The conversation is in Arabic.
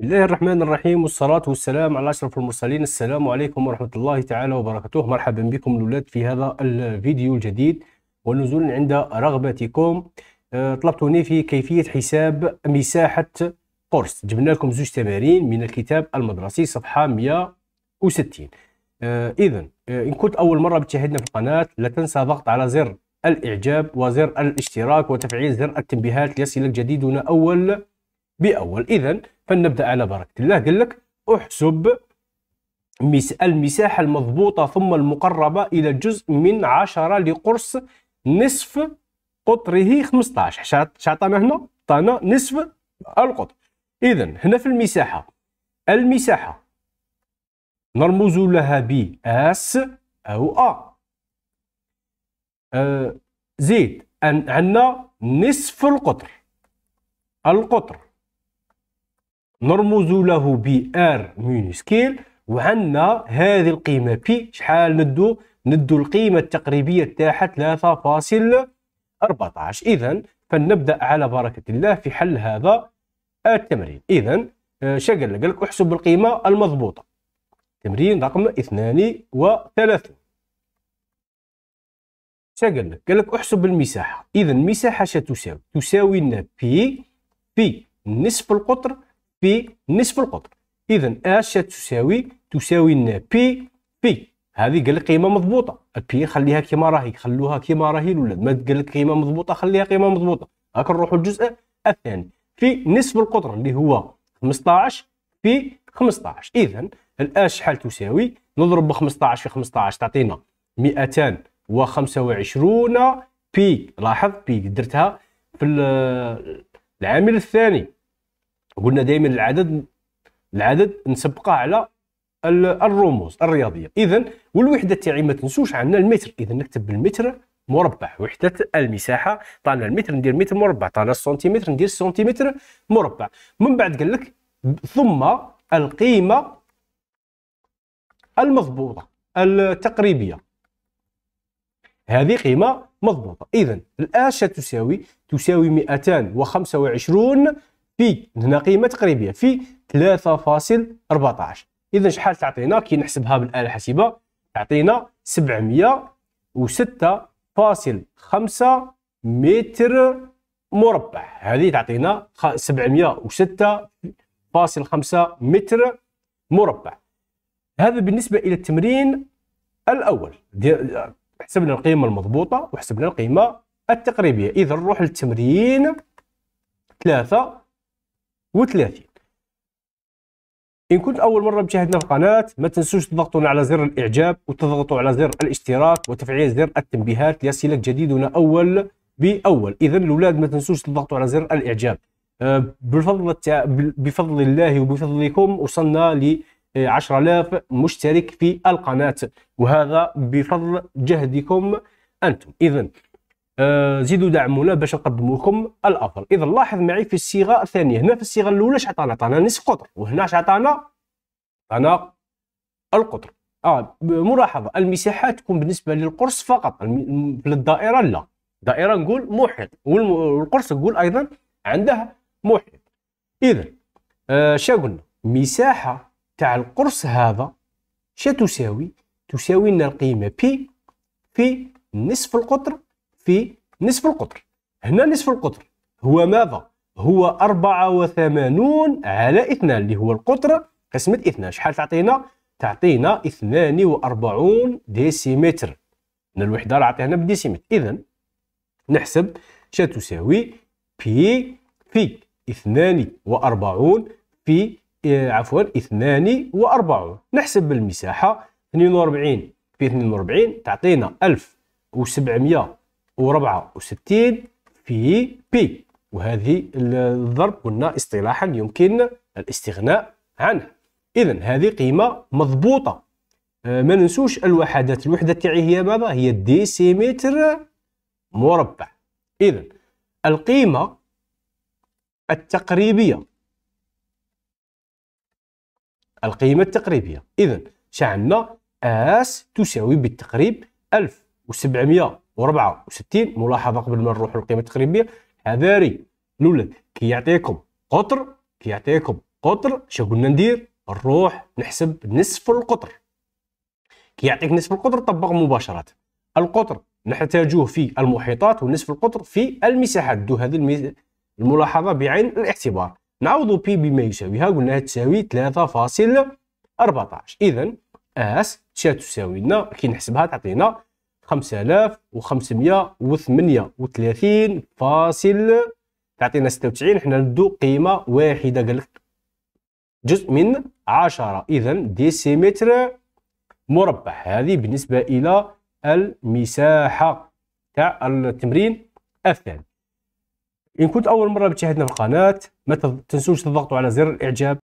بسم الله الرحمن الرحيم والصلاة والسلام على أشرف المرسلين السلام عليكم ورحمة الله تعالى وبركاته مرحبا بكم الأولاد في هذا الفيديو الجديد ونزول عند رغبتكم آه، طلبتوني في كيفية حساب مساحة قرص جبنا لكم زوج تمارين من الكتاب المدرسي صفحة 160 آه، إذا آه، إن كنت أول مرة بتشاهدنا في القناة لا تنسى ضغط على زر الإعجاب وزر الاشتراك وتفعيل زر التنبيهات ليصلك جديدنا أول بأول إذا فلنبدا على بركه الله قال لك احسب المساحة المضبوطة ثم المقربة إلى جزء من 10 لقرص نصف قطره 15 عطانا هنا عطانا نصف القطر إذا هنا في المساحة المساحة نرمز لها ب اس أو أ آه زيد عندنا نصف القطر القطر نرمز له ب ار مينوسكيل وعندنا هذه القيمه بي شحال ندو ندو القيمه التقريبيه تاعها 3.14 اذا فلنبدا على بركه الله في حل هذا التمرين اذا آه، شقل قال لك احسب القيمه المضبوطه تمرين رقم 32 شقل لك قال لك احسب المساحه اذا المساحه شتساوي تساوي لنا بي في نصف القطر نصف القطر اذا اش تساوي تساوي لنا بي بي هذه قال لك قيمه مضبوطه البي خليها كيما راهي خلوها كيما راهي ولا ما قال لك قيمه مضبوطه خليها قيمه مضبوطه هاك نروحوا للجزء الثاني في نصف القطر اللي هو 15 في 15 اذا الاش شحال تساوي نضرب ب 15 في 15 تعطينا 225 بي لاحظ بي درتها في العامل الثاني قلنا دائما العدد العدد نسبقه على الرموز الرياضيه اذا والوحده تاعي ما تنسوش عندنا المتر اذا نكتب بالمتر مربع وحده المساحه طالنا المتر ندير متر مربع طالنا السنتيمتر ندير سنتيمتر مربع من بعد قال لك ثم القيمه المضبوطه التقريبيه هذه قيمه مضبوطه اذا الاش تساوي تساوي 225 في هنا قيمه تقريبيه في 3.14 اذا شحال تعطينا كي نحسبها بالاله الحاسبه تعطينا 706.5 متر مربع هذه تعطينا 706.5 متر مربع هذا بالنسبه الى التمرين الاول حسبنا القيمه المضبوطه وحسبنا القيمه التقريبيه اذا نروح للتمرين ثلاثة وثلاثين إن كنت أول مرة مشاهدنا في القناة ما تنسوش تضغطون على زر الإعجاب وتضغطوا على زر الاشتراك وتفعيل زر التنبيهات ليصلك جديدنا أول بأول إذا الأولاد ما تنسوش تضغطوا على زر الإعجاب آه، بفضل بفضل الله وبفضلكم وصلنا ل 10000 آه، مشترك في القناة وهذا بفضل جهدكم أنتم إذا آه، زيدوا دعمونا باش نقدموا لكم الافضل اذا لاحظ معي في الصيغه الثانيه هنا في الصيغه الاولى اش عطانا عطانا نصف قطر وهنا اش عطانا عطانا القطر اه ملاحظه المساحه تكون بالنسبه للقرص فقط للدائره لا دائره نقول محيط والقرص نقول ايضا عندها محيط اذا آه شا قلنا مساحه تاع القرص هذا شا تساوي تساوي لنا القيمه بي في نصف القطر في نصف القطر هنا نصف القطر هو ماذا؟ هو 84 على 2 اللي هو القطر قسمة 2 شحال تعطينا؟ تعطينا 42 ديسيمتر هنا الوحدة راه عطينا بالديسيمتر إذا نحسب شتساوي تساوي بي في 42 في آه عفوا 42 نحسب بالمساحة 42 في 42 تعطينا 1700 64 في بي وهذه الضرب قلنا اصطلاحا يمكن الاستغناء عنه اذا هذه قيمه مضبوطه آه، ما ننسوش الوحدات الوحده تاعي هي ماذا هي الديسيمتر مربع اذا القيمه التقريبيه القيمه التقريبيه اذا شعلنا اس تساوي بالتقريب 1700 64 ملاحظه قبل ما نروح للقيمه التقريبيه حذاري الاولاد كيعطيكم قطر كيعطيكم قطر شو قلنا ندير نروح نحسب نصف القطر كيعطيك نصف القطر طبق مباشره القطر نحتاجوه في المحيطات ونصف القطر في المساحات دو هذه الملاحظه بعين الاعتبار نعوض بي بما يساويها قلنا تساوي 3.14 اذا اس تساوي لنا كي نحسبها تعطينا 5538 فاصل تعطينا 96 حنا ندو قيمه واحده قال لك جزء من 10 اذا ديسيمتر مربع هذه بالنسبه الى المساحه تاع التمرين الثاني ان كنت اول مره بتشاهدنا في القناه ما تنسوش تضغطوا على زر الاعجاب